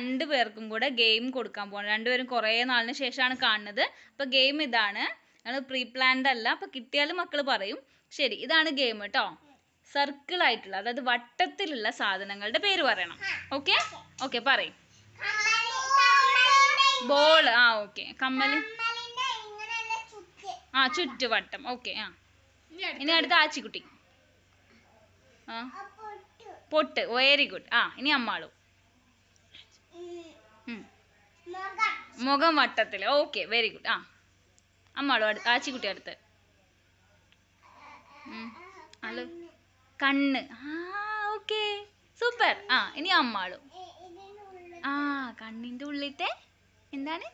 രണ്ട് പേർക്കും കൂടെ ഗെയിം കൊടുക്കാൻ പോകണം രണ്ടുപേരും കുറേ നാളിന് ശേഷമാണ് കാണുന്നത് അപ്പോൾ ഗെയിം ഇതാണ് ഞങ്ങൾ പ്രീ പ്ലാൻഡ് അല്ല അപ്പോൾ കിട്ടിയാലും മക്കൾ പറയും ശരി ഇതാണ് ഗെയിം കേട്ടോ സർക്കിൾ ആയിട്ടുള്ള അതായത് വട്ടത്തിലുള്ള സാധനങ്ങളുടെ പേര് പറയണം ഓക്കെ ഓക്കെ പറയും ബോൾ ആ ഓക്കെ കമ്മല് ആ ചുറ്റുവട്ടം ഓക്കെ ആ ഇനി അടുത്ത ആച്ചിക്കുട്ടി ആ പൊട്ട് വെരി ഗുഡ് ആ ഇനി അമ്മാളും മുഖം വട്ടത്തിൽ ഓക്കെ വെരി ഗുഡ് ആ അമ്മാളോ അടുത്ത് ആച്ചിക്കുട്ടി അടുത്ത് ആള് കണ്ണ് ആ ഓക്കെ സൂപ്പർ ആ ഇനി അമ്മാളു ആ കണ്ണിൻ്റെ ഉള്ളിട്ട് എന്താണ്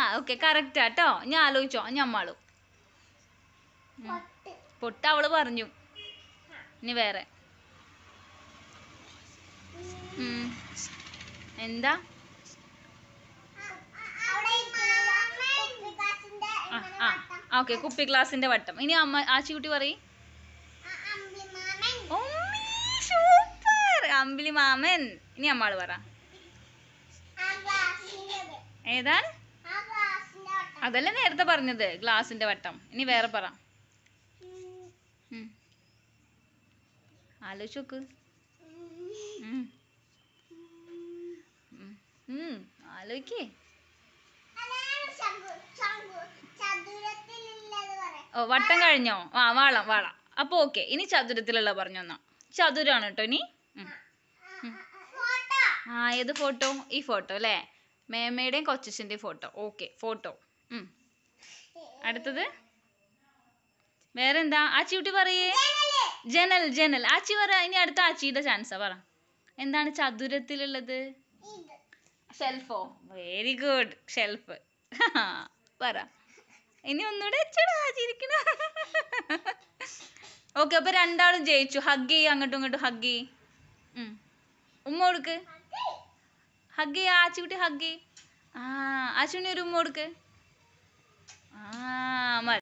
ആ ഓക്കെ കറക്റ്റ് ആട്ടോ ഞാൻ ആലോചിച്ചോ ഞാൻ അമ്മാളു പൊട്ട് അവള് പറഞ്ഞു ഇനി വേറെ എന്താ ഓക്കെ കുപ്പി ഗ്ലാസിന്റെ വട്ടം ഇനി അമ്മ ആശിക്കുട്ടി പറയും അമ്പിളി മാമൻ ഇനി അമ്മാള് പറ ഏതാണ് അതല്ലേ നേരത്തെ പറഞ്ഞത് ഗ്ലാസിന്റെ വട്ടം ഇനി വേറെ പറ ആലോചിച്ച് നോക്ക് ചോദിക്കേ ഓ വട്ടം കഴിഞ്ഞോ ആ വാളം വാളം അപ്പൊ ഓക്കെ ഇനി ചതുരത്തിലുള്ള പറഞ്ഞു എന്നാ ചതുരാണ് കേട്ടോ ഇനി ആ ഏത് ഫോട്ടോ ഈ ഫോട്ടോ അല്ലേ മേമയുടെയും കൊച്ചച്ഛൻ്റെയും ഫോട്ടോ ഓക്കെ ഫോട്ടോ അടുത്തത് വേറെന്താ ആച്ചി കുട്ടി പറയേ ജനൽ ജനൽ ആച്ചി പറ ഇനി അടുത്ത ആച്ചിയുടെ ചാൻസാ പറ എന്താണ് ചതുരത്തിലുള്ളത് ഷെൽഫോ വെരി ഗുഡ് ഷെൽഫ് പറ ഇനി ഒന്നുകൂടെ അച്ചടാ ഓക്കെ അപ്പൊ രണ്ടാളും ജയിച്ചു ഹഗ് ചെയ്യ അങ്ങോട്ടും ഇങ്ങോട്ടും ഹഗ് ചെയ് ഉമ്മ കൊടുക്ക് ഹഗ് ചെയ്യ ആച്ചുകുട്ടി ഹഗ് ചെയ് ആ ആച്ചുണ്ണി ഒരു ഉമ്മ കൊടുക്ക് ആ മതി